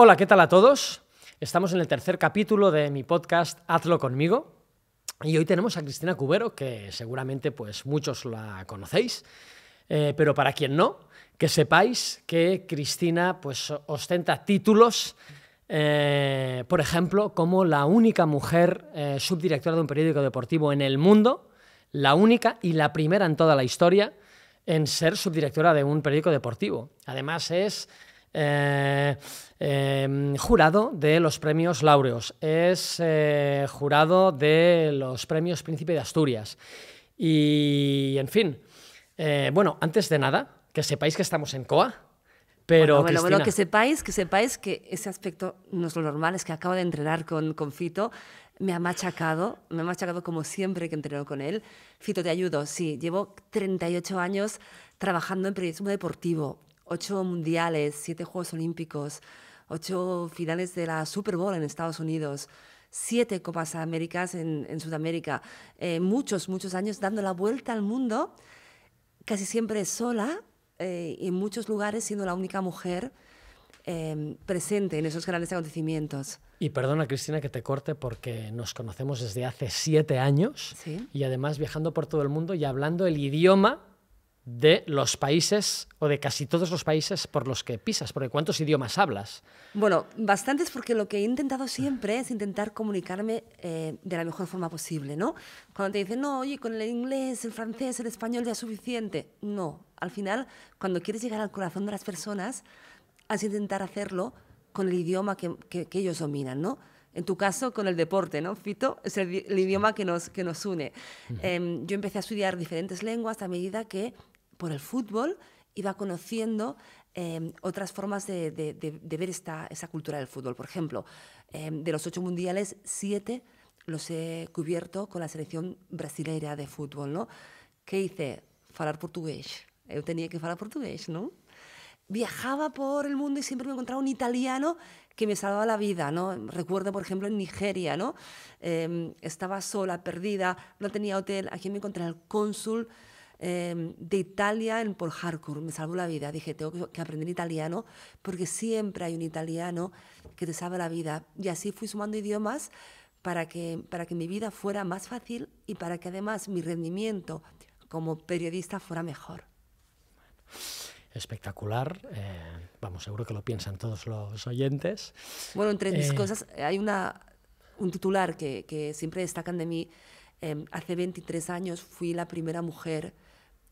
Hola, ¿qué tal a todos? Estamos en el tercer capítulo de mi podcast Hazlo conmigo. Y hoy tenemos a Cristina Cubero, que seguramente pues, muchos la conocéis, eh, pero para quien no, que sepáis que Cristina pues, ostenta títulos, eh, por ejemplo, como la única mujer eh, subdirectora de un periódico deportivo en el mundo, la única y la primera en toda la historia en ser subdirectora de un periódico deportivo. Además es eh, em, jurado de los premios Laureos, es eh, jurado de los premios Príncipe de Asturias. Y, en fin, eh, bueno, antes de nada, que sepáis que estamos en COA. Pero, bueno, bueno, que sepáis, que sepáis que ese aspecto no es lo normal, es que acabo de entrenar con, con Fito, me ha machacado, me ha machacado como siempre que entreno con él. Fito, te ayudo, sí, llevo 38 años trabajando en periodismo deportivo, ocho mundiales, siete Juegos Olímpicos, ocho finales de la Super Bowl en Estados Unidos, siete Copas Américas en, Sudamérica, eh, muchos, muchos años dando la vuelta al mundo, casi siempre sola eh, y en muchos lugares siendo la única mujer em, presente en esos grandes acontecimientos. Y perdona, Cristina, que te corte porque nos conocemos desde hace siete años y además viajando por todo el mundo y hablando el idioma de los países o de casi todos los países por los que pisas? Porque ¿cuántos idiomas hablas? Bueno, bastantes porque lo que he intentado siempre es intentar comunicarme eh, de la mejor forma posible, ¿no? Cuando te dicen, no, oye, con el inglés, el francés, el español ya es suficiente. No, al final, cuando quieres llegar al corazón de las personas, has intentar hacerlo con el idioma que, ellos dominan, ¿no? en tu caso con el deporte, ¿no? Fito es el, idioma que nos, que nos une. Em, yo empecé a estudiar diferentes lenguas a medida que por el fútbol iba conociendo em, otras formas de, ver esta, esa cultura del fútbol. Por ejemplo, em, de los ocho mundiales, siete los he cubierto con la selección brasileira de fútbol, ¿no? ¿Qué hice? Falar portugués. Yo tenía que hablar portugués, ¿no? Viajaba por el mundo y siempre me encontraba un italiano que me salvaba la vida, ¿no? Recuerdo, por ejemplo, en Nigeria, ¿no? Em, estaba sola, perdida, no tenía hotel. Aquí me encontré al cónsul Em, de Italia en, por hardcore, me salvó la vida. Dije, tengo que, aprender italiano porque siempre hay un italiano que te salva la vida. Y así fui sumando idiomas para que, para que mi vida fuera más fácil y para que además mi rendimiento como periodista fuera mejor. Espectacular, eh, vamos, seguro que lo piensan todos los oyentes. Bueno, entre mis eh, cosas, hay una, un titular que, que siempre destacan de mí. Em, hace 23 años fui la primera mujer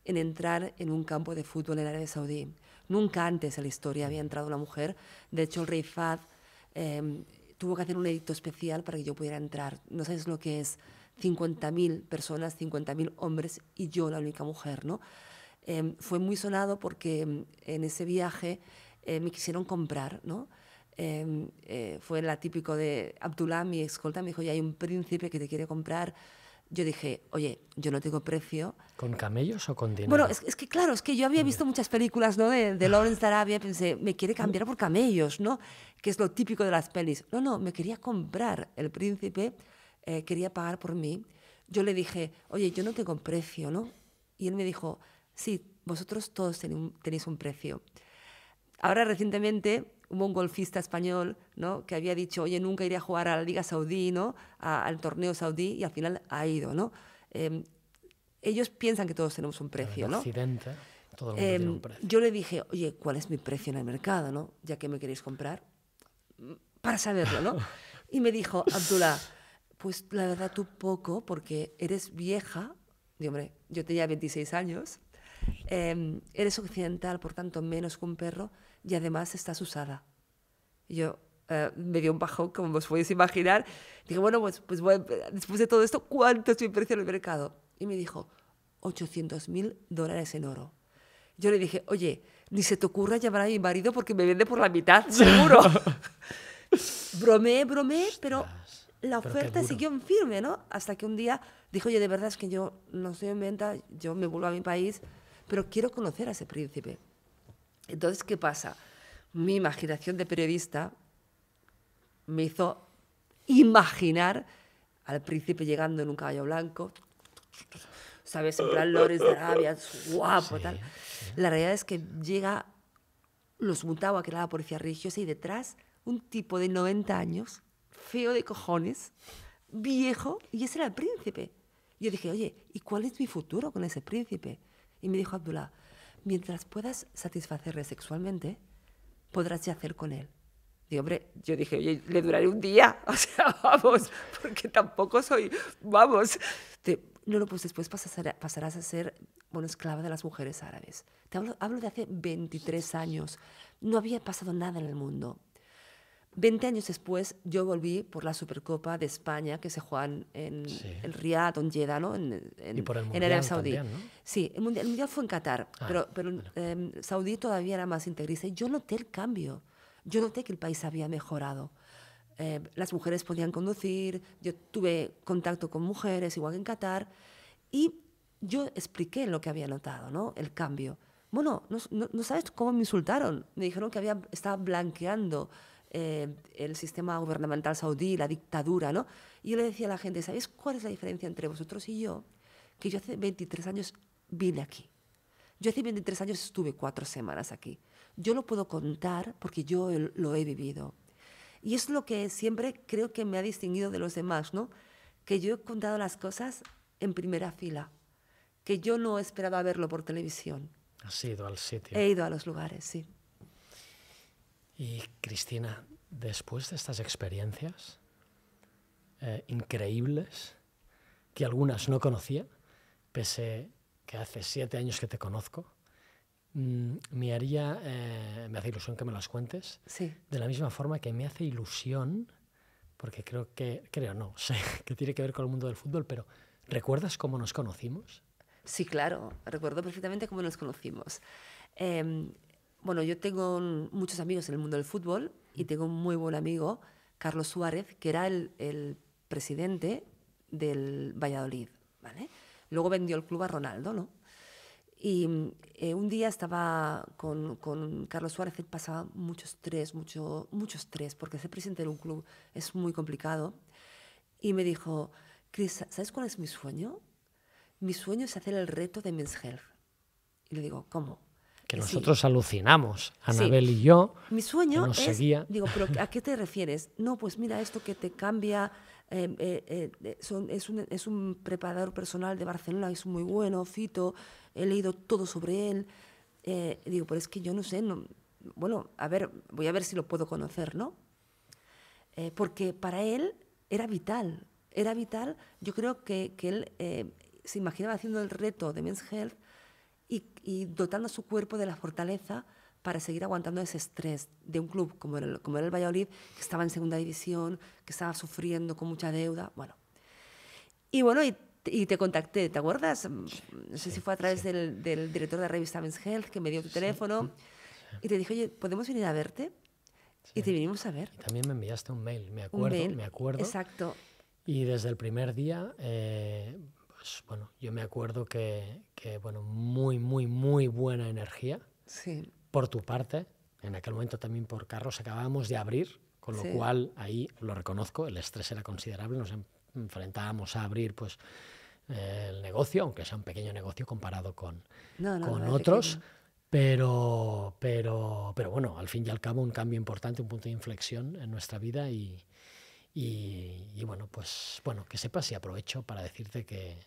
en entrar en un campo de fútbol en Arabia Saudí. Nunca antes en la historia había entrado una mujer. De hecho, el rey Fad em, tuvo que hacer un edicto especial para que yo pudiera entrar. No sabes lo que es 50.000 personas, 50.000 hombres y yo la única mujer, ¿no? Em, fue muy sonado porque em, en ese viaje eh, me quisieron comprar, ¿no? Eh, fue el típico de Abdullah, mi escolta, me dijo, ya hay un príncipe que te quiere comprar, yo dije, oye, yo no tengo precio. ¿Con camellos o con dinero? Bueno, es, que claro, es que yo había visto muchas películas ¿no? de, de Lawrence de Arabia, pensé, me quiere cambiar por camellos, ¿no? Que es lo típico de las pelis. No, no, me quería comprar. El príncipe eh, quería pagar por mí. Yo le dije, oye, yo no tengo precio, ¿no? Y él me dijo, sí, vosotros todos tenéis un precio. Ahora recientemente hubo un golfista español ¿no? que había dicho, oye, nunca iré a jugar a la Liga Saudí, al torneo saudí, y al final ha ido. ¿no? Em, ellos piensan que todos tenemos un precio. ¿no? Em, yo le dije, oye, ¿cuál es mi precio en el mercado? ¿no? Ya que me queréis comprar, mm, para saberlo. ¿no? Y me dijo, Abdullah, pues la verdad tú poco, porque eres vieja. Y hombre, yo tenía 26 años. Em, eres occidental, por tanto, menos que un perro y además estás usada. yo eh, me dio un bajón, como os podéis imaginar. Dije, bueno, pues, pues después de todo esto, ¿cuánto es mi precio en el mercado? Y me dijo, 800 mil dólares en oro. Yo le dije, oye, ni se te ocurra llamar a mi marido porque me vende por la mitad, seguro. Bromé, bromé, pero la oferta siguió firme, ¿no? Hasta que un día dijo, oye, de verdad es que yo no soy en venta, yo me vuelvo a mi país, pero quiero conocer a ese príncipe. Entonces, ¿qué pasa? Mi imaginación de periodista me hizo imaginar al príncipe llegando en un caballo blanco, ¿sabes? En plan Lores de Arabia, guapo, tal. La realidad es que llega los Mutawa, que era la policía religiosa, y detrás un tipo de 90 años, feo de cojones, viejo, y ese era el príncipe. Yo dije, oye, ¿y cuál es mi futuro con ese príncipe? Y me dijo Abdullah, mientras puedas satisfacerle sexualmente, podrás yacer con él. Y hombre, yo dije, oye, le duraré un día, o sea, vamos, porque tampoco soy, vamos. no, no, pues después pasarás a ser, bueno, esclava de las mujeres árabes. Te hablo, hablo de hace 23 años. No había pasado nada en el mundo. Veinte años después, yo volví por la Supercopa de España que se juega en el Riyadh, en Jeddah, En, Arabia Saudí. Sí, el mundial, fue en Qatar, ah, pero, pero em, Saudí todavía era más integrista. Y yo noté el cambio. Yo noté que el país había mejorado. Em, las mujeres podían conducir, yo tuve contacto con mujeres, igual que en Qatar, y yo expliqué lo que había notado, ¿no? El cambio. Bueno, no, sabes cómo me insultaron. Me dijeron que había, estaba blanqueando eh, el sistema gubernamental saudí, la dictadura, ¿no? Y yo le decía a la gente, ¿sabéis cuál es la diferencia entre vosotros y yo? Que yo hace 23 años vine aquí. Yo hace 23 años estuve cuatro semanas aquí. Yo lo puedo contar porque yo lo he vivido. Y es lo que siempre creo que me ha distinguido de los demás, ¿no? Que yo he contado las cosas en primera fila, que yo no esperaba verlo por televisión. Has ido al sitio. He ido a los lugares, sí. Y Cristina, después de estas experiencias eh, increíbles, que algunas no conocía, pese que hace siete años que te conozco, mm, me haría, eh, me hace ilusión que me las cuentes, sí. de la misma forma que me hace ilusión, porque creo que, creo no, sé que tiene que ver con el mundo del fútbol, pero ¿recuerdas cómo nos conocimos? Sí, claro, recuerdo perfectamente cómo nos conocimos. Em, bueno, yo tengo muchos amigos en el mundo del fútbol y tengo un muy buen amigo, Carlos Suárez, que era el, presidente del Valladolid, ¿vale? Luego vendió el club a Ronaldo, ¿no? Y mm, eh, un día estaba con, Carlos Suárez, él pasaba muchos tres, mucho, muchos tres, porque ser presidente de un club es muy complicado. Y me dijo, Cris, ¿sabes cuál es mi sueño? Mi sueño es hacer el reto de Men's Health. Y le digo, ¿cómo? que nosotros alucinamos, Anabel y yo. Mi sueño es, digo, pero ¿a qué te refieres? No, pues mira, esto que te cambia, em, eh, eh, es, un, es, un, preparador personal de Barcelona, es muy bueno, Fito, he leído todo sobre él. Eh, digo, pero es que yo no sé, no, bueno, a ver, voy a ver si lo puedo conocer, ¿no? porque para él era vital, era vital, yo creo que, que él se imaginaba haciendo el reto de Men's Health y, dotando a su cuerpo de la fortaleza para seguir aguantando ese estrés de un club como era, el, como el Valladolid, que estaba en segunda división, que estaba sufriendo con mucha deuda. Bueno. Y bueno, y, te contacté, ¿te acuerdas? no sé si fue a través del, director de la revista Men's Health que me dio tu teléfono y te dije, oye, ¿podemos venir a verte? Y te vinimos a ver. Y también me enviaste un mail, me acuerdo, me acuerdo. Exacto. Y desde el primer día, eh, pues, bueno, yo me acuerdo que, bueno, muy, muy, muy buena energía sí. por tu parte. En aquel momento también por Carlos acabábamos de abrir, con lo cual ahí lo reconozco, el estrés era considerable, nos enfrentábamos a abrir pues eh, el negocio, aunque sea un pequeño negocio comparado con, con otros. Pero, pero, pero bueno, al fin y al cabo un cambio importante, un punto de inflexión en nuestra vida y, y, bueno, pues bueno, que sepas y aprovecho para decirte que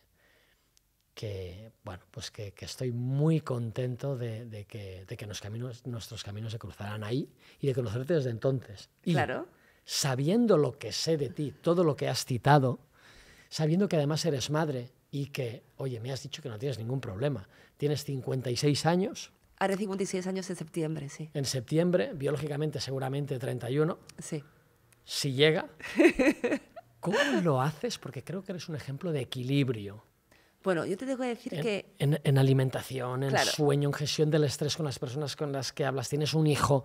que, bueno, pues que, estoy muy contento de, que, de caminos, nuestros caminos se cruzarán ahí y de conocerte desde entonces. Y claro. Sabiendo lo que sé de ti, todo lo que has citado, sabiendo que además eres madre y que, oye, me has dicho que no tienes ningún problema, tienes 56 años. Haré 56 años en septiembre, sí. En septiembre, biológicamente seguramente 31. Sí. Si llega. ¿Cómo lo haces? Porque creo que eres un ejemplo de equilibrio bueno, yo te tengo decir que... En, alimentación, en sueño, en gestión del estrés con las personas con las que hablas, tienes un hijo.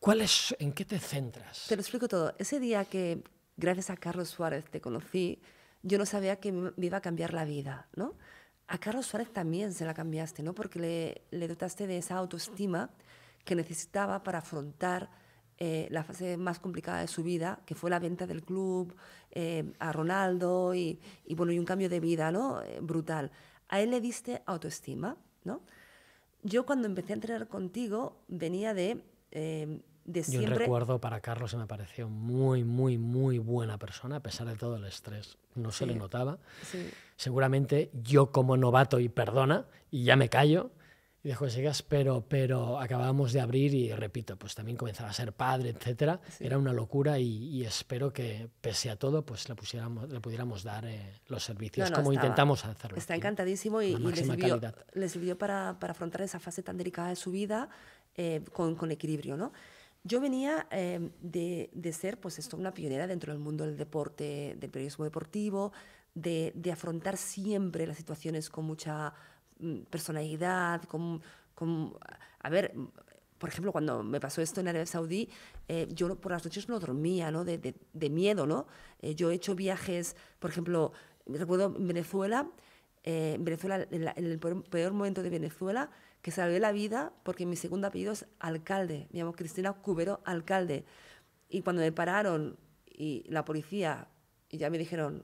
¿Cuál ¿En qué te centras? Te lo explico todo. Ese día que, gracias a Carlos Suárez, te conocí, yo no sabía que me iba a cambiar la vida, ¿no? A Carlos Suárez también se la cambiaste, ¿no? Porque le, le dotaste de esa autoestima que necesitaba para afrontar eh, la fase más complicada de su vida, que fue la venta del club eh, a Ronaldo y, bueno, y un cambio de vida ¿no? Eh, brutal. A él le diste autoestima. ¿no? Yo cuando empecé a entrenar contigo venía de... de siempre... Yo recuerdo para Carlos se me pareció muy, muy, muy buena persona, a pesar de todo el estrés. No se le notaba. Seguramente yo como novato, y perdona, y ya me callo, y de pero, pero acabábamos de abrir y repito, pues también comenzaba a ser padre, etc. Era una locura y, espero que pese a todo, pues le, pusiéramos, le pudiéramos dar eh, los servicios como intentamos hacerlo. Está encantadísimo y, le, sirvió, sirvió, para, para, afrontar esa fase tan delicada de su vida eh, con, con, equilibrio, ¿no? Yo venía em, de, ser, pues esto, una pionera dentro del mundo del deporte, del periodismo deportivo, de, de afrontar siempre las situaciones con mucha Mm, personalidad, a ver, por ejemplo, cuando me pasó esto en Arabia Saudí, eh, yo por las noches no dormía, ¿no? De, miedo, ¿no? Eh, yo he hecho viajes, por ejemplo, recuerdo Venezuela, eh, Venezuela, en, el peor, momento de Venezuela, que salvé la vida porque mi segundo apellido es alcalde, me llamo Cristina Cubero Alcalde. Y cuando me pararon y la policía, y ya me dijeron,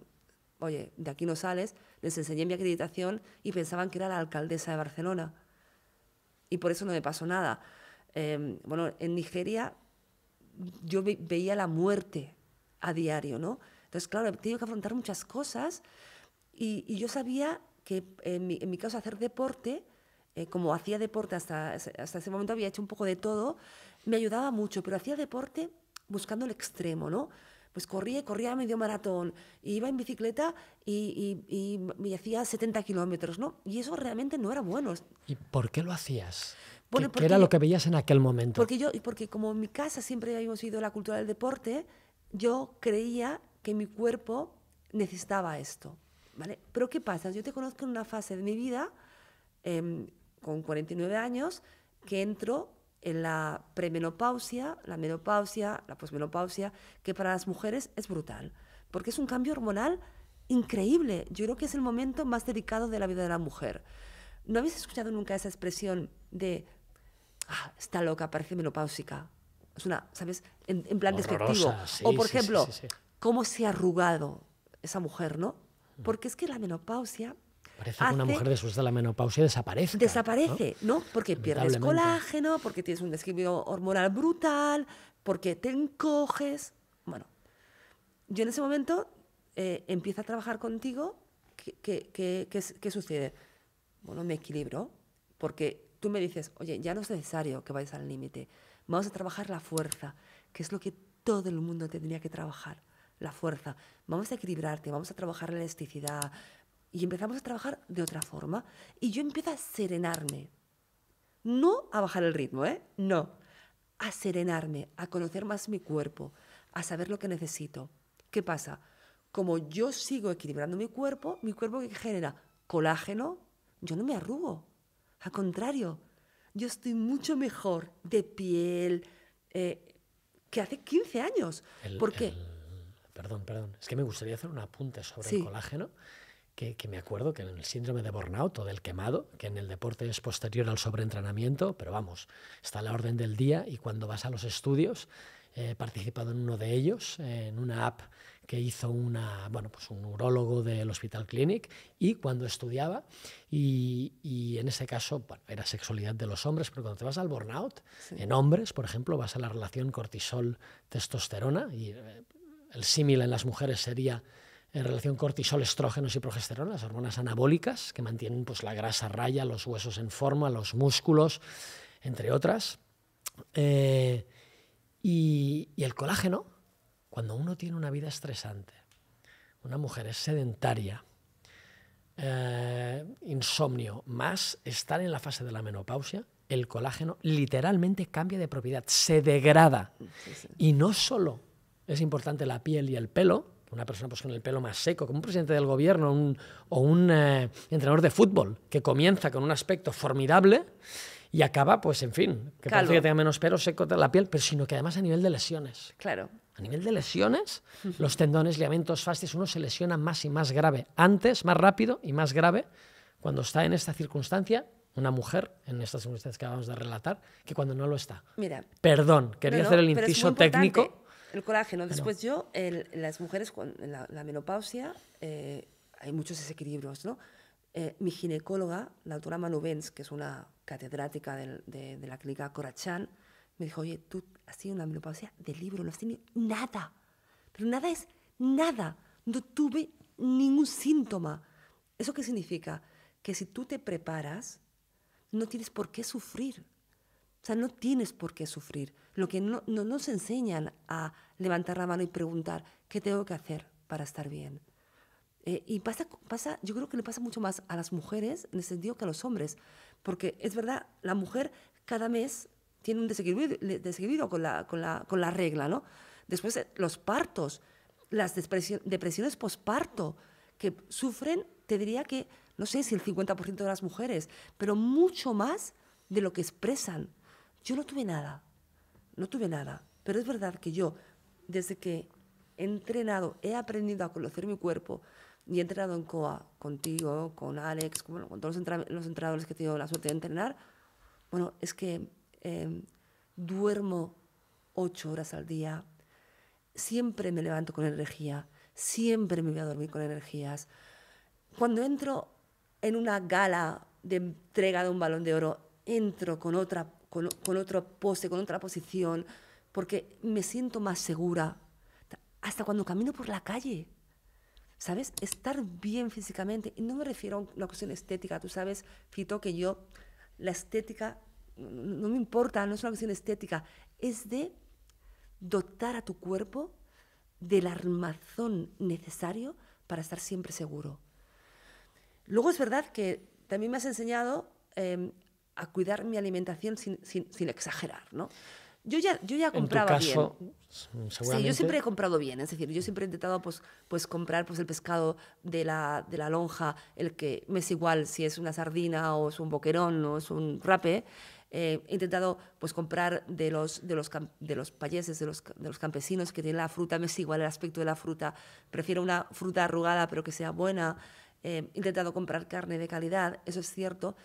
oye, de aquí no sales, les enseñé mi acreditación y pensaban que era la alcaldesa de Barcelona. Y por eso no me pasó nada. Em, bueno, en Nigeria yo veía la muerte a diario, ¿no? Entonces, claro, he tenido que afrontar muchas cosas y, yo sabía que en mi, caso hacer deporte, eh, como hacía deporte hasta, hasta ese momento había hecho un poco de todo, me ayudaba mucho, pero hacía deporte buscando el extremo, ¿no? pues corría corría medio maratón, iba en bicicleta y, y, hacía 70 kilómetros, ¿no? Y eso realmente no era bueno. ¿Y por qué lo hacías? Bueno, ¿Qué, era lo que veías en aquel momento? Porque yo, porque como en mi casa siempre habíamos ido la cultura del deporte, yo creía que mi cuerpo necesitaba esto, ¿vale? Pero ¿qué pasa? Yo te conozco en una fase de mi vida, em, con 49 años, que entro en la premenopausia, la menopausia, la posmenopausia, que para las mujeres es brutal, porque es un cambio hormonal increíble. Yo creo que es el momento más delicado de la vida de la mujer. ¿No habéis escuchado nunca esa expresión de ah, está loca, parece menopáusica? Es una, ¿sabes? En, plan Horrorosa, o, por ejemplo, cómo se ha arrugado esa mujer, ¿no? Porque es que la menopausia Parece que una mujer después de la menopausia desaparece. Desaparece, ¿no? Porque pierdes colágeno, porque tienes un desequilibrio hormonal brutal, porque te encoges. Bueno, yo en ese momento eh, empiezo a trabajar contigo. ¿Qué, qué, sucede? Bueno, me equilibro, porque tú me dices, oye, ya no es necesario que vayas al límite. Vamos a trabajar la fuerza, que es lo que todo el mundo tendría que trabajar, la fuerza. Vamos a equilibrarte, vamos a trabajar la elasticidad, y empezamos a trabajar de otra forma y yo empiezo a serenarme. No a bajar el ritmo, ¿eh? No. A serenarme, a conocer más mi cuerpo, a saber lo que necesito. ¿Qué pasa? Como yo sigo equilibrando mi cuerpo, mi cuerpo que genera colágeno, yo no me arrugo. Al contrario, yo estoy mucho mejor de piel eh, que hace 15 años. ¿Por qué? perdón, perdón. Es que me gustaría hacer un apunte sobre el colágeno que, me acuerdo que en el síndrome de burnout o del quemado, que en el deporte es posterior al sobreentrenamiento, pero vamos, está la orden del día y cuando vas a los estudios, he participado en uno de ellos, en una app que hizo una, bueno, pues un urólogo del Hospital Clinic y cuando estudiaba, y, y en ese caso bueno, era sexualidad de los hombres, pero cuando te vas al burnout, en hombres, por ejemplo, vas a la relación cortisol-testosterona y eh, el símil en las mujeres sería en relación cortisol, estrógenos y progesterona, las hormonas anabólicas que mantienen pues, la grasa raya, los huesos en forma, los músculos, entre otras. Eh, y, el colágeno, cuando uno tiene una vida estresante, una mujer es sedentaria, eh, insomnio, más estar en la fase de la menopausia, el colágeno literalmente cambia de propiedad, se degrada. Y no solo es importante la piel y el pelo, una persona pues, con el pelo más seco, como un presidente del gobierno o un eh, entrenador de fútbol que comienza con un aspecto formidable y acaba, pues en fin, que parece que tenga menos pelo seco de la piel, pero sino que además a nivel de lesiones. Claro. A nivel de lesiones, los tendones, ligamentos, fascias, uno se lesiona más y más grave. Antes, más rápido y más grave, cuando está en esta circunstancia, una mujer, en estas circunstancias que acabamos de relatar, que cuando no lo está. Mira. Perdón, quería hacer el inciso técnico el colágeno. Después yo, las mujeres con la, menopausia, eh, hay muchos desequilibrios, ¿no? Eh, mi ginecóloga, la doctora Manubens, que es una catedrática de, la clínica Corachán, me dijo, oye, tú has tenido una menopausia de libro, no has tenido nada. Pero nada es nada. No tuve ningún síntoma. ¿Eso qué significa? Que si tú te preparas, no tienes por qué sufrir. O sea, no tienes por qué sufrir. Lo que no, nos enseñan a levantar la mano y preguntar, ¿qué tengo que hacer para estar bien? Eh, y pasa, pasa, yo creo que le pasa mucho más a las mujeres en ese sentido que a los hombres, porque es verdad, la mujer cada mes tiene un desequilibrio, con, la, con, la, regla, ¿no? Después eh, los partos, las depresiones posparto que sufren, te diría que, no sé si el 50% de las mujeres, pero mucho más de lo que expresan. Yo no tuve nada, no tuve nada, pero es verdad que yo, desde que he entrenado, he aprendido a conocer mi cuerpo y he entrenado en COA contigo, con Alex, con, con todos los, entrenadores que he tenido la suerte de entrenar, bueno, es que em, duermo ocho horas al día, siempre me levanto con energía, siempre me voy a dormir con energías. Cuando entro en una gala de entrega de un balón de oro, entro con otra con, otro otra pose, con otra posición, porque me siento más segura. Hasta cuando camino por la calle, ¿sabes? Estar bien físicamente. Y no me refiero a la cuestión estética. Tú sabes, Fito, que yo, la estética, no me importa, no es una cuestión estética. Es de dotar a tu cuerpo del armazón necesario para estar siempre seguro. Luego es verdad que también me has enseñado em, a cuidar mi alimentación sin, exagerar, ¿no? Yo ya, yo ya compraba en tu caso, Sí, yo siempre he comprado bien, es decir, yo siempre he intentado pues, pues comprar pues, el pescado de la, lonja, el que me es igual si es una sardina o es un boquerón o es un rape. Eh, he intentado pues, comprar de los, de los, de los payeses, de los, de los campesinos que tienen la fruta, me es igual el aspecto de la fruta, prefiero una fruta arrugada pero que sea buena. Eh, he intentado comprar carne de calidad, eso es cierto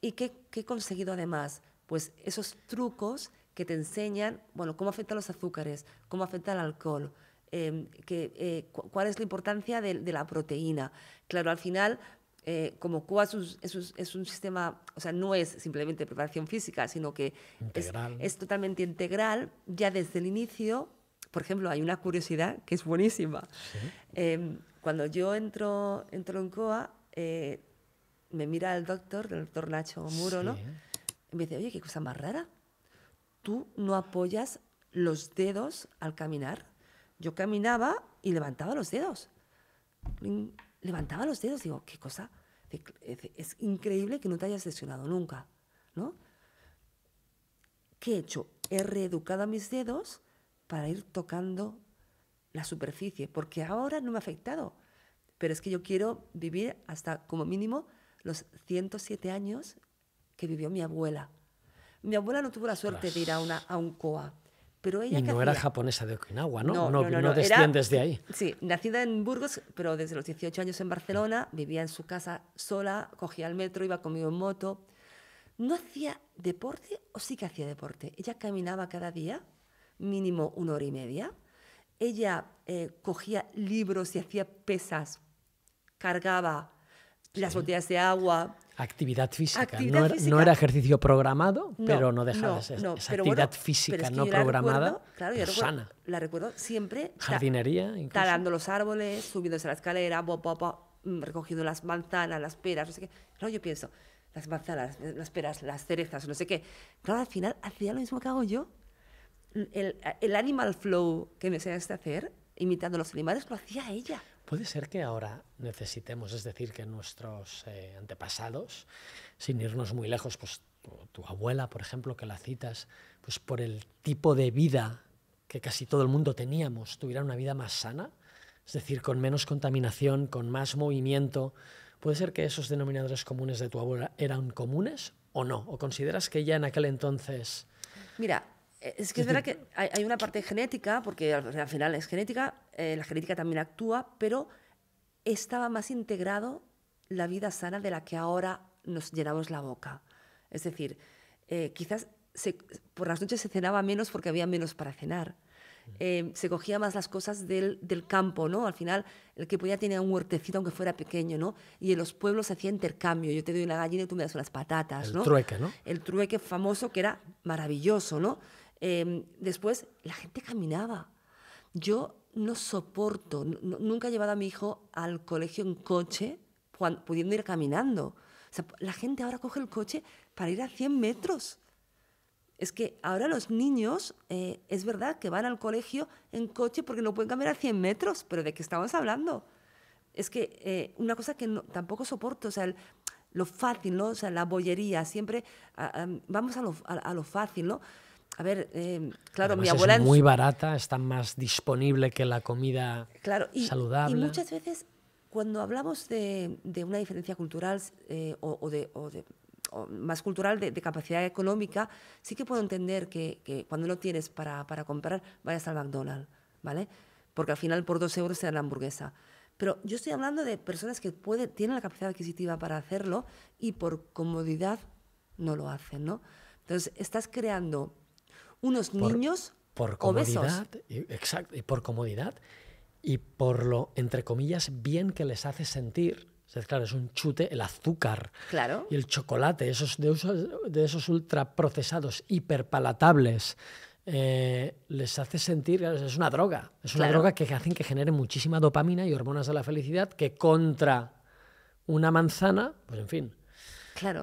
¿Y qué, he conseguido además? Pues esos trucos que te enseñan, bueno, cómo afectan los azúcares, cómo afecta el alcohol, em, eh, cuál es la importancia de, la proteína. Claro, al final, eh, como Coa es un, sistema, o sea, no es simplemente preparación física, sino que es, totalmente integral ya desde el inicio. Por ejemplo, hay una curiosidad que es buenísima. Em, cuando yo entro, entro en COA, eh, me mira el doctor, el doctor Nacho Muro, ¿no? Y me dice, oye, qué cosa más rara. Tú no apoyas los dedos al caminar. Yo caminaba y levantaba los dedos. Levantaba los dedos, digo, qué cosa. Es increíble que no te hayas lesionado nunca, ¿no? ¿Qué he hecho? He reeducado a mis dedos para ir tocando la superficie, porque ahora no me ha afectado. Pero es que yo quiero vivir hasta como mínimo los 107 años que vivió mi abuela. Mi abuela no tuvo la suerte de ir a, una, a un COA. Pero ella y no era japonesa de Okinawa, ¿no? No, no, no, no, no de ahí. Sí, nacida en Burgos, pero desde los 18 años en Barcelona, vivía en su casa sola, cogía el metro, iba conmigo en moto. ¿No hacía deporte o sí que hacía deporte? Ella caminaba cada día, mínimo una hora y media. Ella eh, cogía libros y hacía pesas, cargaba las botellas de agua. Actividad física. no, er-, era, ejercicio programado, pero no dejaba de ser. actividad física no programada, sana. la recuerdo siempre. Jardinería, incluso. Talando los árboles, subiéndose a la escalera, mm, recogiendo las manzanas, las peras, no sé qué. Claro, yo pienso, las manzanas, eh, las peras, las cerezas, no sé qué. Claro, al final hacía lo mismo que hago yo. El, animal flow que me enseñaste a hacer, imitando los animales, lo hacía ella. Puede ser que ahora necesitemos, es decir, que nuestros eh, antepasados, sin irnos muy lejos, pues tu, abuela, por ejemplo, que la citas, pues por el tipo de vida que casi todo el mundo teníamos, tuviera una vida más sana, es decir, con menos contaminación, con más movimiento. ¿Puede ser que esos denominadores comunes de tu abuela eran comunes o no? ¿O consideras que ya en aquel entonces... Mira, eh, es que es verdad que hay, una parte genética, porque al final es genética, eh, la genética también actúa, pero estaba más integrado la vida sana de la que ahora nos llenamos la boca. Es decir, eh, quizás por las noches se cenaba menos porque había menos para cenar. Mm. se cogía más las cosas del, del, campo, ¿no? Al final, el que podía tenía un huertecito, aunque fuera pequeño, ¿no? Y en los pueblos se hacía intercambio. Yo te doy una gallina y tú me das unas patatas, ¿no? El trueque, ¿no? El trueque famoso que era maravilloso, ¿no? Em, después, la gente caminaba. Yo no soporto, nunca he llevado a mi hijo al colegio en coche cuando, pudiendo ir caminando. la gente ahora coge el coche para ir a 100 metros. Es que ahora los niños, eh, es verdad que van al colegio en coche porque no pueden caminar a 100 metros, pero ¿de qué estamos hablando? Es que eh, una cosa que tampoco soporto, o sea, lo fácil, O sea, la bollería, siempre ah, ah, vamos a lo, a lo fácil, ¿no? A ver, em, claro, mi abuela... Es muy barata, está más disponible que la comida claro, y, saludable. Y muchas veces cuando hablamos de, una diferencia cultural eh, o, de, de más cultural de, capacidad económica, sí que puedo entender que, cuando no tienes para, comprar, vayas al McDonald's, ¿vale? Porque al final por dos euros te dan la hamburguesa. Pero yo estoy hablando de personas que tienen la capacidad adquisitiva para hacerlo y por comodidad no lo hacen, ¿no? Entonces, estás creando unos niños por comodidad, Y, exacto, y por comodidad y por lo, entre comillas, bien que les hace sentir. claro, es un chute el azúcar claro. y el chocolate, esos, de, esos, de esos ultraprocesados, hiperpalatables. Eh, les hace sentir, es una droga, es una droga que hacen que genere muchísima dopamina y hormonas de la felicidad que contra una manzana, pues en fin,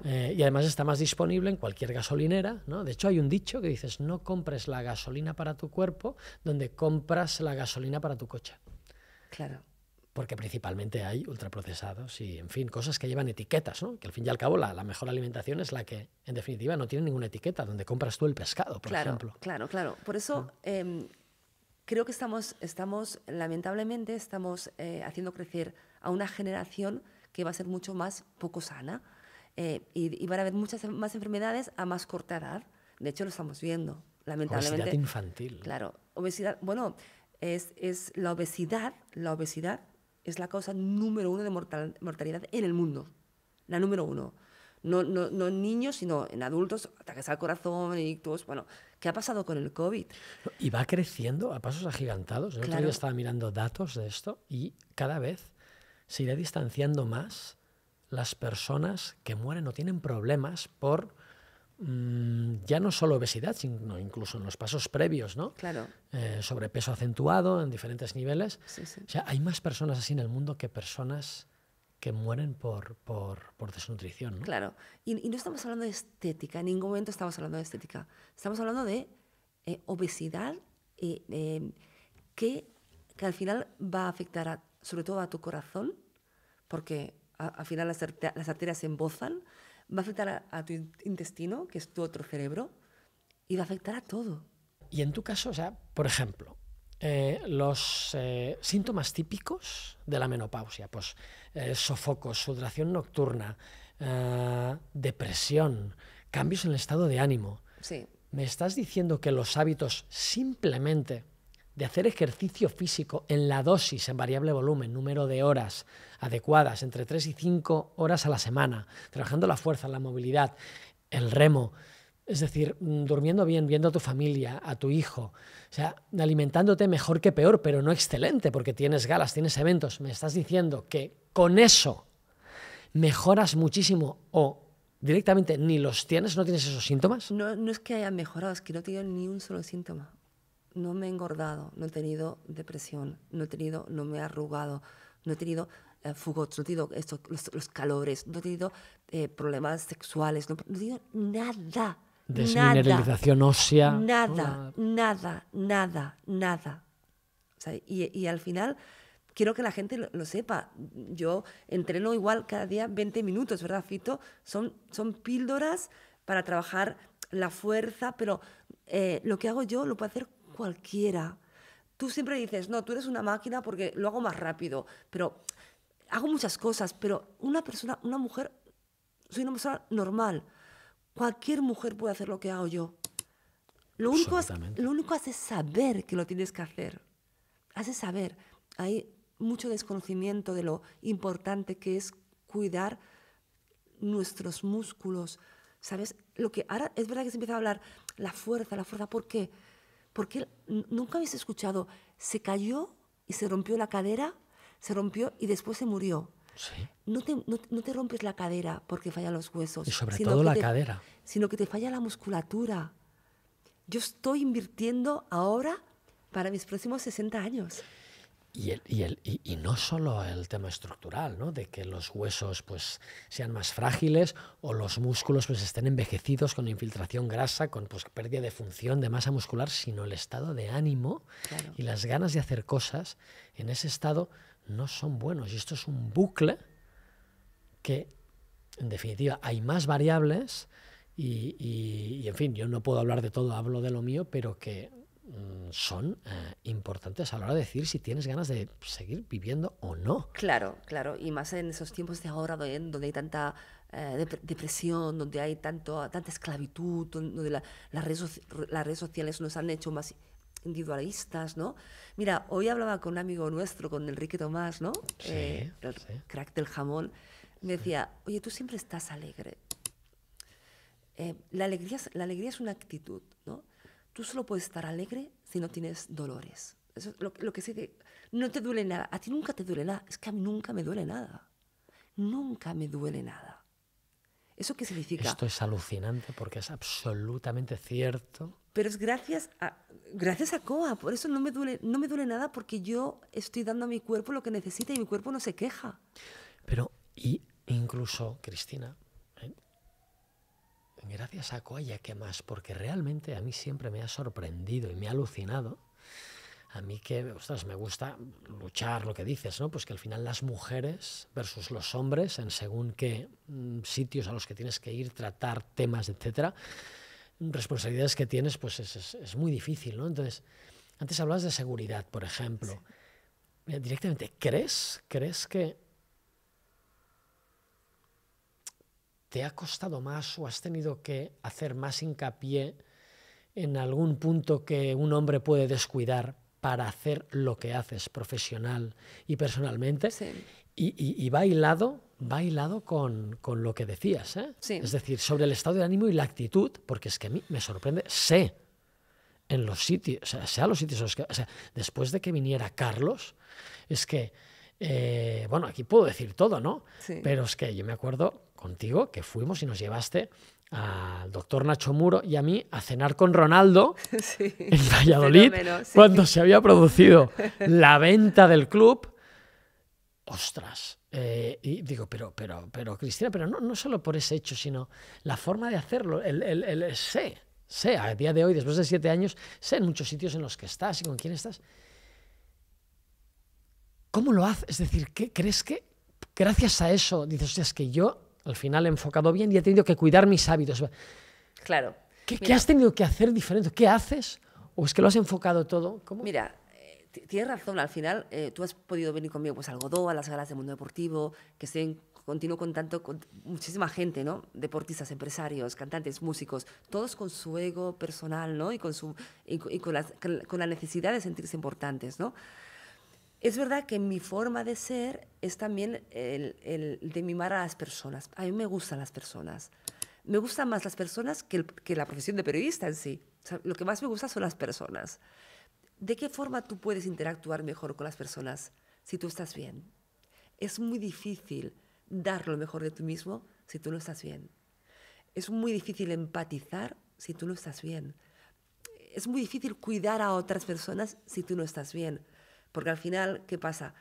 eh, y además está más disponible en cualquier gasolinera. ¿no? De hecho, hay un dicho que dices, no compres la gasolina para tu cuerpo donde compras la gasolina para tu coche. Claro porque principalmente hay ultraprocesados y, en fin, cosas que llevan etiquetas, ¿no? Que al fin y al cabo la, mejor alimentación es la que, en definitiva, no tiene ninguna etiqueta, donde compras tú el pescado, por ejemplo. Claro, claro. Por eso em, creo que estamos, lamentablemente, estamos eh, haciendo crecer a una generación que va a ser mucho más poco sana eh, y, van a haber muchas más enfermedades a más corta edad. De hecho, lo estamos viendo, lamentablemente. Obesidad infantil. Claro, obesidad. Bueno, es, es la obesidad, la obesidad es la causa número uno de mortalidad en el mundo. La número uno. No, no, no, niños, sino en adultos, ataques al corazón, ictus, bueno, ¿qué ha pasado con el COVID? Y va creciendo a pasos agigantados. Yo estaba mirando datos de esto y cada vez se irá distanciando más las personas que mueren o tienen problemas por mm, ya no solo obesidad, sino incluso en los pasos previos, ¿no? Claro. Eh, sobrepeso acentuado en diferentes niveles. O sea, hay más personas así en el mundo que personas que mueren por, por, desnutrición. Claro, y, no estamos hablando de estética, en ningún momento estamos hablando de estética. Estamos hablando de eh, obesidad eh, em, que, que, al final va a afectar sobre todo a tu corazón, porque al final las, arterias se embozan, va a afectar a, tu intestino, que es tu otro cerebro, y va a afectar a todo. Y en tu caso, sea, por ejemplo, eh, los eh, síntomas típicos de la menopausia, pues eh, sofocos, sudoración nocturna, depresión, cambios en el estado de ánimo. Sí. ¿Me estás diciendo que los hábitos simplemente de hacer ejercicio físico en la dosis, en variable volumen, número de horas adecuadas, entre 3 y 5 horas a la semana, trabajando la fuerza, la movilidad, el remo, es decir, mm, durmiendo bien, viendo a tu familia, a tu hijo, o sea, alimentándote mejor que peor, pero no excelente, porque tienes galas, tienes eventos, me estás diciendo que con eso mejoras muchísimo o directamente ni los tienes, no tienes esos síntomas. No, no es que haya mejorado, es que no tienen ni un solo síntoma no me he engordado, no he tenido depresión, no he tenido, no me he arrugado, no he tenido eh, fugos, fugots, no he tenido los, calores, no he tenido eh, problemas sexuales, no, he tenido nada. Desmineralización nada, ósea. Nada, nada, nada, nada. y, al final, quiero que la gente lo, sepa. Yo entreno igual cada día 20 minutos, ¿verdad, Fito? Son, son píldoras para trabajar la fuerza, pero eh, lo que hago yo lo puedo hacer cualquiera. Tú siempre dices, no, tú eres una máquina porque lo hago más rápido, pero hago muchas cosas, pero una persona, una mujer, soy una persona normal. Cualquier mujer puede hacer lo que hago yo. Lo único, es, lo único hace saber que lo tienes que hacer. Hace saber. Hay mucho desconocimiento de lo importante que es cuidar nuestros músculos. ¿Sabes? Lo que ahora es verdad que se empieza a hablar la fuerza, la fuerza, ¿por qué? porque nunca habéis escuchado, se cayó y se rompió la cadera, se rompió y después se murió. Sí. No, te, rompes la cadera porque falla los huesos. Y sobre todo la cadera. Sino que te falla la musculatura. Yo estoy invirtiendo ahora para mis próximos 60 años. Y, el, y, el, y, no solo el tema estructural, ¿no? de que los huesos pues, sean más frágiles o los músculos pues, estén envejecidos con infiltración grasa, con pues, pérdida de función, de masa muscular, sino el estado de ánimo y las ganas de hacer cosas en ese estado no son buenos. Y esto es un bucle que, en definitiva, hay más variables y, y en fin, yo no puedo hablar de todo, hablo de lo mío, pero que Mm, son eh, importantes a la hora de decir si tienes ganas de seguir viviendo o no. Claro, claro, y más en esos tiempos de ahora donde, hay tanta eh, depresión, donde hay tanto, tanta esclavitud, donde las redes sociales nos han hecho más individualistas, ¿no? Mira, hoy hablaba con un amigo nuestro, con Enrique Tomás, ¿no? Eh, el crack del jamón, me decía, oye, tú siempre estás alegre. la, alegría, la alegría es una actitud tú solo puedes estar alegre si no tienes dolores. Eso lo, que sé que no te duele nada. A ti nunca te duele nada. Es que a mí nunca me duele nada. Nunca me duele nada. ¿Eso qué significa? Esto es alucinante porque es absolutamente cierto. Pero es gracias a, gracias a COA, por eso no me, duele, no me duele nada porque yo estoy dando a mi cuerpo lo que necesita y mi cuerpo no se queja. Pero y incluso, Cristina, gracias a Coaya, ¿qué más? Porque realmente a mí siempre me ha sorprendido y me ha alucinado. A mí que, ostras, me gusta luchar, lo que dices, ¿no? Pues que al final las mujeres versus los hombres, en según qué mm, sitios a los que tienes que ir, tratar temas, etcétera, responsabilidades que tienes, pues es, muy difícil, ¿no? Entonces, antes hablabas de seguridad, por ejemplo. Eh, directamente, ¿crees, ¿crees que te ha costado más o has tenido que hacer más hincapié en algún punto que un hombre puede descuidar para hacer lo que haces profesional y personalmente. Sí. Y, bailado, bailado con, lo que decías. ¿eh? Sí. Es decir, sobre el estado de ánimo y la actitud, porque es que a mí me sorprende, sé en los sitios, sea, sea los sitios, o sea, después de que viniera Carlos, es que eh, bueno, aquí puedo decir todo, ¿no? Pero es que yo me acuerdo contigo que fuimos y nos llevaste al doctor Nacho Muro y a mí a cenar con Ronaldo en Valladolid cuando se había producido la venta del club. Ostras. Eh, y digo, pero, pero, pero, Cristina, pero no, no solo por ese hecho, sino la forma de hacerlo, el, el, sé, sé, a día de hoy, después de siete años, sé en muchos sitios en los que estás y con quién estás. ¿Cómo lo haces? Es decir, ¿qué crees que gracias a eso dices, sea, es que yo al final he enfocado bien y he tenido que cuidar mis hábitos? Claro. ¿Qué, has tenido que hacer diferente? ¿Qué haces? ¿O es que lo has enfocado todo? Mira, eh, tienes razón, al final eh, tú has podido venir conmigo pues, al Godó, a las galas del mundo deportivo, que estoy en continuo tanto con muchísima gente, ¿no? Deportistas, empresarios, cantantes, músicos, todos con su ego personal, ¿no? Y con, su, y, con, la, con la necesidad de sentirse importantes, ¿no? Es verdad que mi forma de ser es también el, de mimar a las personas. A mí me gustan las personas. Me gustan más las personas que, la profesión de periodista en sí. lo que más me gusta son las personas. ¿De qué forma tú puedes interactuar mejor con las personas si tú estás bien? Es muy difícil dar lo mejor de tú mismo si tú no estás bien. Es muy difícil empatizar si tú no estás bien. Es muy difícil cuidar a otras personas si tú no estás bien porque al final, ¿qué pasa?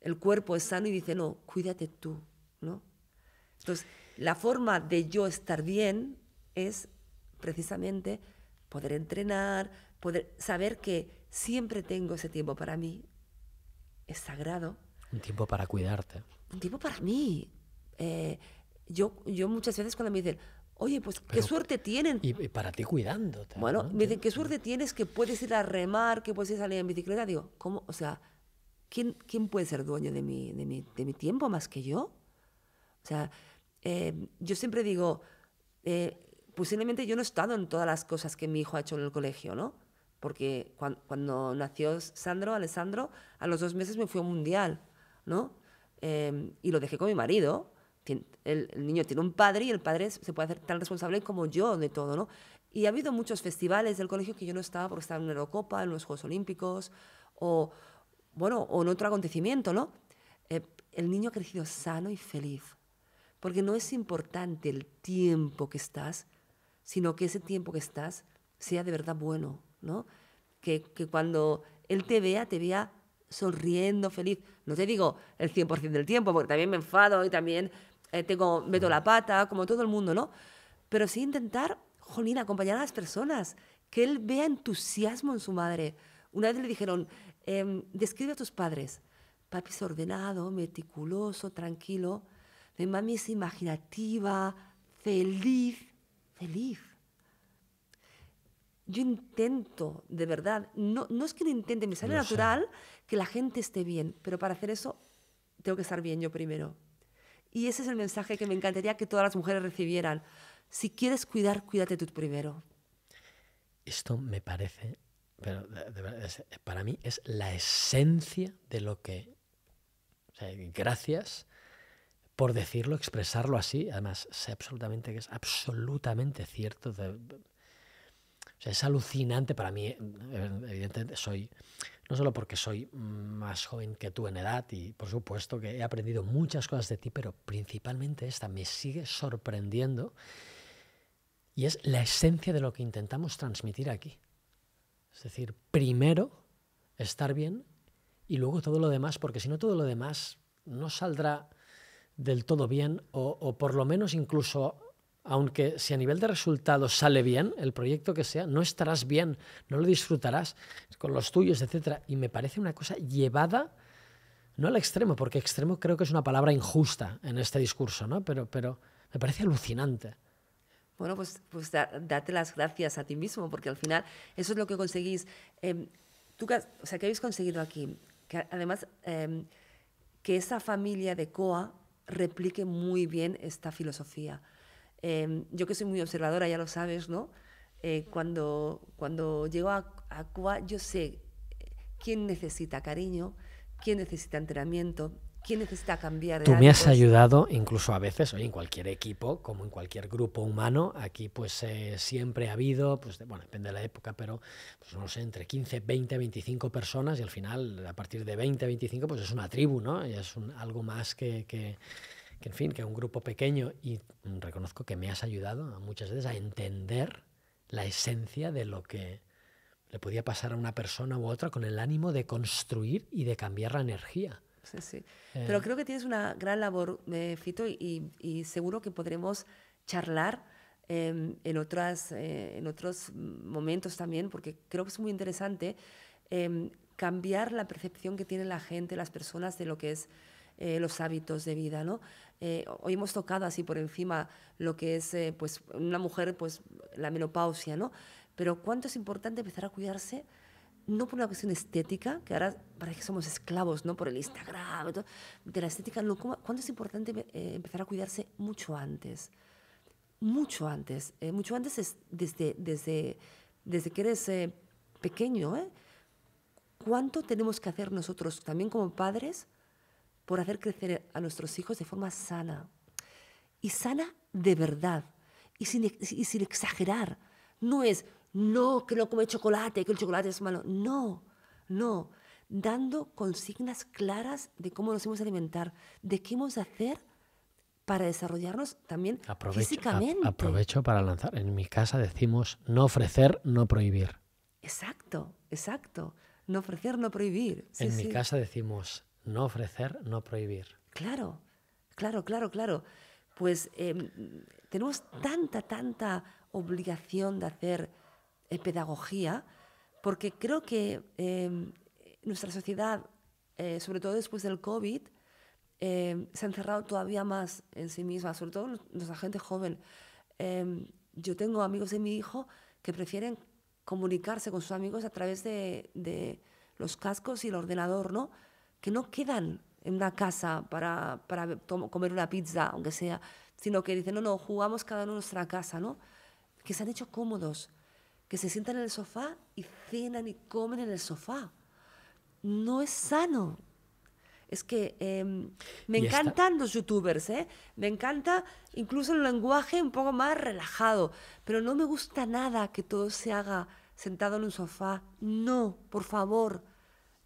El cuerpo es sano y dice, no, cuídate tú, ¿no? Entonces, la forma de yo estar bien es precisamente poder entrenar, poder saber que siempre tengo ese tiempo para mí, es sagrado. Un tiempo para cuidarte. Un tiempo para mí. Eh, yo, yo muchas veces cuando me dicen, Oye, pues qué suerte tienen. Y, para ti cuidándote. Bueno, me dicen, qué pues suerte tienes que puedes ir a remar, que puedes ir a salir en bicicleta. Digo, ¿cómo? O sea, ¿quién, quién puede ser dueño de mi, de, mi, de mi tiempo más que yo? O sea, eh, yo siempre digo, eh, posiblemente yo no he estado en todas las cosas que mi hijo ha hecho en el colegio, ¿no? Porque cuando, nació Sandro, Alessandro, a los dos meses me fui a un mundial, ¿no? Eh, y lo dejé con mi marido, el, niño tiene un padre y el padre se puede hacer tan responsable como yo de todo, ¿no? Y ha habido muchos festivales del colegio que yo no estaba porque estaba en la Eurocopa, en los Juegos Olímpicos o, bueno, en otro acontecimiento, ¿no? Eh, el niño ha crecido sano y feliz, porque no es importante el tiempo que estás, sino que ese tiempo que estás sea de verdad bueno, ¿no? Que, que cuando él te vea, te vea sonriendo, feliz. No te digo el 100% del tiempo, porque también me enfado y también eh, meto la pata, como todo el mundo, ¿no? Pero sí intentar, jolín, acompañar a las personas, que él vea entusiasmo en su madre. Una vez le dijeron, em, describe a tus padres. Papi es ordenado, meticuloso, tranquilo. Mi mami es imaginativa, feliz, feliz. Yo intento, de verdad, no, es que no intente, me sale natural que la gente esté bien, pero para hacer eso tengo que estar bien yo primero. Y ese es el mensaje que me encantaría que todas las mujeres recibieran. Si quieres cuidar, cuídate tú primero. Esto me parece, pero para mí es la esencia de lo que... gracias por decirlo, expresarlo así. Además, sé absolutamente que es absolutamente cierto. De, es alucinante para mí, evidentemente soy, no solo porque soy más joven que tú en edad y por supuesto que he aprendido muchas cosas de ti, pero principalmente esta me sigue sorprendiendo y es la esencia de lo que intentamos transmitir aquí. Es decir, primero estar bien y luego todo lo demás, porque si no todo lo demás no saldrá del todo bien o por lo menos incluso aunque si a nivel de resultados sale bien, el proyecto que sea, no estarás bien, no lo disfrutarás con los tuyos, etc. Y me parece una cosa llevada, no al extremo, porque extremo creo que es una palabra injusta en este discurso, ¿no? Pero, pero me parece alucinante. Bueno, pues, pues date las gracias a ti mismo, porque al final eso es lo que conseguís. Em, tú, o sea, ¿qué habéis conseguido aquí? además, em, que esa familia de COA replique muy bien esta filosofía. Em, yo que soy muy observadora, ya lo sabes, ¿no? Eh, cuando, cuando llego a, a Cuba, yo sé eh, quién necesita cariño, quién necesita entrenamiento, quién necesita cambiar. De Tú me has ayudado incluso a veces, hoy en cualquier equipo, como en cualquier grupo humano, aquí pues eh, siempre ha habido, pues bueno, depende de la época, pero pues, no sé, entre 15, 20, 25 personas y al final a partir de 20, 25 pues es una tribu, ¿no? es algo más que en fin, que un grupo pequeño y reconozco que me has ayudado muchas veces a entender la esencia de lo que le podía pasar a una persona u otra con el ánimo de construir y de cambiar la energía. Sí, sí. Eh. Pero creo que tienes una gran labor, eh, Fito, y, seguro que podremos charlar em, en, otras, eh, en otros momentos también, porque creo que es muy interesante em, cambiar la percepción que tiene la gente, las personas de lo que es eh, los hábitos de vida, ¿no? Eh, hoy hemos tocado así por encima lo que es eh, pues una mujer, pues la menopausia, ¿no? Pero cuánto es importante empezar a cuidarse, no por una cuestión estética, que ahora parece que somos esclavos, ¿no? Por el Instagram, de la estética, cuánto es importante empezar a cuidarse mucho antes, mucho antes, mucho antes es desde, desde, desde que eres pequeño, ¿Cuánto tenemos que hacer nosotros también como padres por hacer crecer a nuestros hijos de forma sana. Y sana de verdad. Y sin, sin exagerar. No es, no, que no come chocolate, que el chocolate es malo. No, no. Dando consignas claras de cómo nos hemos de alimentar, de qué hemos de hacer para desarrollarnos también físicamente. aprovecho para lanzar. En mi casa decimos no ofrecer, no prohibir. Exacto, exacto. No ofrecer, no prohibir. en mi casa decimos no ofrecer, no prohibir. Claro, claro, claro, claro. Pues em, tenemos tanta, tanta obligación de hacer eh, pedagogía, porque creo que em, nuestra sociedad, eh, sobre todo después del COVID, em, se ha encerrado todavía más en sí misma, sobre todo nuestra gente joven. yo tengo amigos de mi hijo que prefieren comunicarse con sus amigos a través de, de los cascos y el ordenador, ¿no? que no quedan en una casa para, comer una pizza, aunque sea, sino que dicen, no, no, jugamos cada uno en nuestra casa, ¿no? Que se han hecho cómodos, que se sientan en el sofá y cenan y comen en el sofá. No es sano. Es que em, me encantan los youtubers, ¿eh? Me encanta incluso el lenguaje un poco más relajado, pero no me gusta nada que todo se haga sentado en un sofá. No, por favor,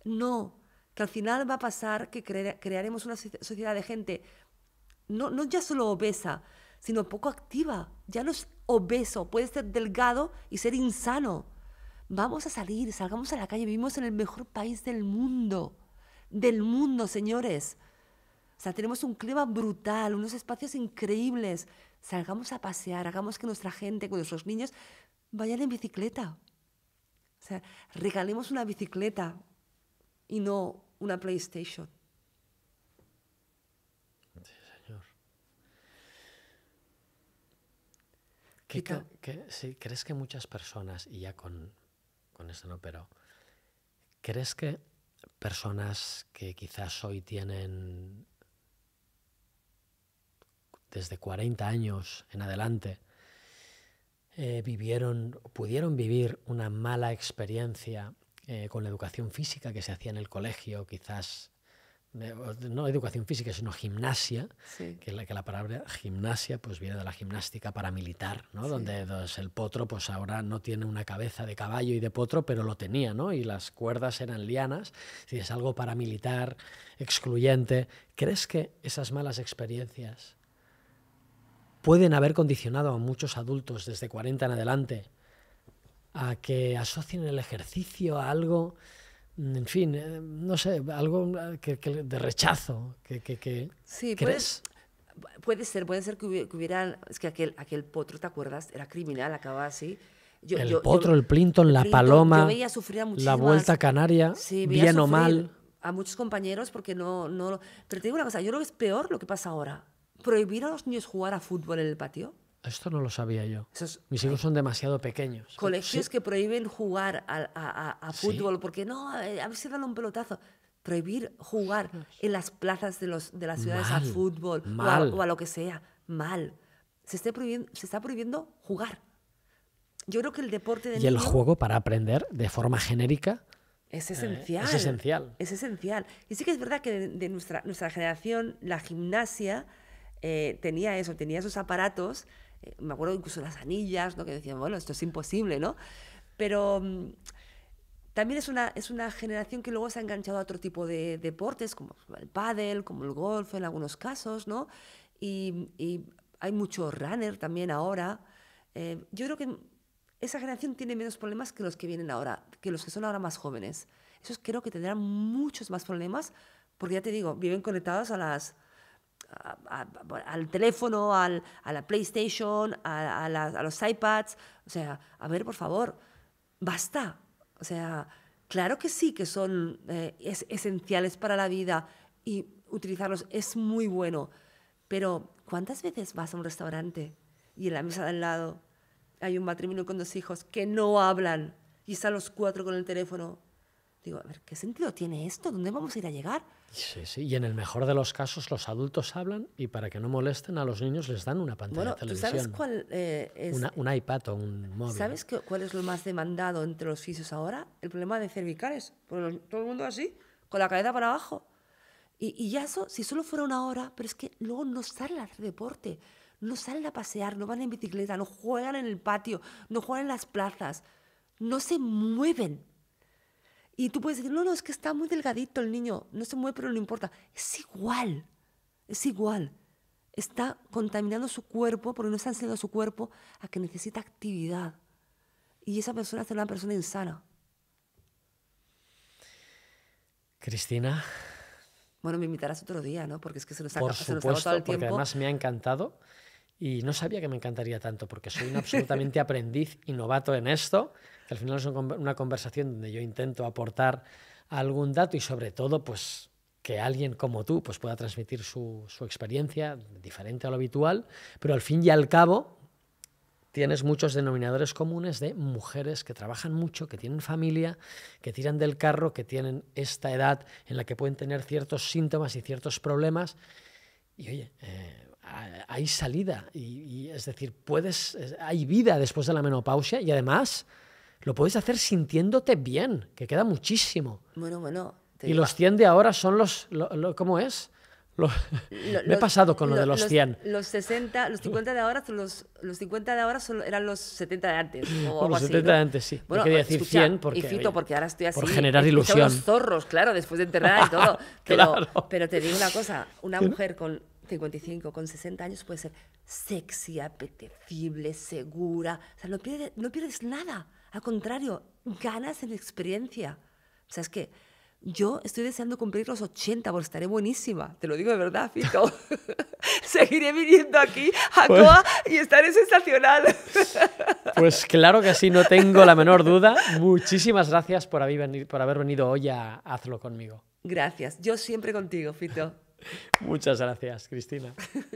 no que al final va a pasar que crearemos una sociedad de gente no, no ya solo obesa, sino poco activa. Ya no es obeso, puede ser delgado y ser insano. Vamos a salir, salgamos a la calle, vivimos en el mejor país del mundo. Del mundo, señores. O sea, tenemos un clima brutal, unos espacios increíbles. Salgamos a pasear, hagamos que nuestra gente, con nuestros niños, vayan en bicicleta. O sea, regalemos una bicicleta, y no una PlayStation. Sí, señor. sí, ¿Crees que muchas personas, y ya con, con esto no, pero ¿crees que personas que quizás hoy tienen desde 40 años en adelante, eh, vivieron, pudieron vivir una mala experiencia eh, con la educación física que se hacía en el colegio, quizás no educación física, sino gimnasia, que, la, palabra gimnasia pues viene de la gimnástica paramilitar, ¿no? Donde pues, el potro pues ahora no tiene una cabeza de caballo y de potro, pero lo tenía, ¿no? Y las cuerdas eran lianas, si es algo paramilitar, excluyente, ¿crees que esas malas experiencias pueden haber condicionado a muchos adultos desde 40 en adelante a que asocien el ejercicio a algo, mm, en fin, eh, no sé, algo eh, que, de rechazo. Que, que sí, ¿Crees? Puede, ser, puede ser que hubiera, es que aquel, aquel potro, ¿te acuerdas? Era criminal, acababa así. el potro, el plinton, la paloma, veía sufrir a la vuelta canaria, bien o mal. A muchos compañeros porque no, no... Pero te digo una cosa, yo creo que es peor lo que pasa ahora. Prohibir a los niños jugar a fútbol en el patio esto no lo sabía yo. Mis hijos son demasiado pequeños. Colegios que prohíben jugar a, fútbol porque no, a ver si dan un pelotazo. Prohibir jugar en las plazas de, los, de las ciudades a fútbol o a, lo que sea. Mal. Se, prohibiendo, se está prohibiendo jugar. Yo creo que el deporte Y el juego para aprender de forma genérica es eh, esencial. es esencial. Es esencial. Y sí que es verdad que de, nuestra, nuestra generación la gimnasia eh, tenía eso, tenía esos aparatos eh, me acuerdo incluso las anillas, ¿no? que decían, bueno, esto es imposible, ¿no? Pero mm, también es una, es una generación que luego se ha enganchado a otro tipo de deportes, como el pádel, como el golf en algunos casos, ¿no? Y, hay mucho runner también ahora. Eh, yo creo que esa generación tiene menos problemas que los que vienen ahora, que los que son ahora más jóvenes. Esos creo que tendrán muchos más problemas, porque ya te digo, viven conectados a las al teléfono, a la PlayStation, a, los iPads. O sea, a ver, por favor, basta. O sea, claro que sí que son eh, esenciales para la vida y utilizarlos es muy bueno. Pero, ¿cuántas veces vas a un restaurante y en la mesa de al lado hay un matrimonio con dos hijos que no hablan y están los cuatro con el teléfono? Digo, a ver, ¿qué sentido tiene esto? ¿Dónde vamos a ir a llegar? Sí, sí, y en el mejor de los casos los adultos hablan y para que no molesten a los niños les dan una pantalla de televisión. ¿tú ¿Sabes cuál eh, es? un iPad o un móvil. ¿Sabes qué, cuál es lo más demandado entre los fisios ahora? El problema de cervicales. Por todo el mundo así, con la cabeza para abajo. Y, y ya eso, si solo fuera una hora, pero es que luego no salen a hacer deporte, no salen a pasear, no van en bicicleta, no juegan en el patio, no juegan en las plazas, no se mueven y tú puedes decir, no, no, es que está muy delgadito el niño, no se mueve, pero no importa. Es igual, es igual. Está contaminando su cuerpo porque no está enseñando a su cuerpo a que necesita actividad. Y esa persona es una persona insana. Cristina. Bueno, me invitarás otro día, ¿no? Porque es que se nos ha, Por supuesto, Porque además me ha encantado. Y no sabía que me encantaría tanto, porque soy un absolutamente aprendiz y novato en esto, al final es una conversación donde yo intento aportar algún dato y sobre todo, pues que alguien como tú pues, pueda transmitir su, experiencia, diferente a lo habitual, pero al fin y al cabo tienes muchos denominadores comunes de mujeres que trabajan mucho, que tienen familia, que tiran del carro, que tienen esta edad en la que pueden tener ciertos síntomas y ciertos problemas. Y oye, eh, hay salida. Y, es decir, puedes, hay vida después de la menopausia y además lo puedes hacer sintiéndote bien, que queda muchísimo. Bueno, bueno. Y los 100 de ahora son los. ¿Cómo es? Lo, me he pasado con lo, de los, 100. Los 60, los 50 de ahora, son los, los 50 de ahora eran los 70 de antes. los 70 de antes, sí. Bueno, quería decir 100 porque. Y fito, porque ahora estoy así. Por generar ilusión. Los zorros, claro, después de enterrar y todo. Pero, pero te digo una cosa: una mujer con 55, con 60 años puede ser sexy, apetecible, segura. O sea, no pierdes, no pierdes nada. Al contrario, ganas en experiencia. O sea, es que yo estoy deseando cumplir los 80 porque estaré buenísima. Te lo digo de verdad, Fito. Seguiré viniendo aquí a pues Coa y estaré sensacional. pues claro que sí, no tengo la menor duda. Muchísimas gracias por haber venido, por haber venido hoy a Hazlo conmigo. Gracias. Yo siempre contigo, Fito. Muchas gracias, Cristina.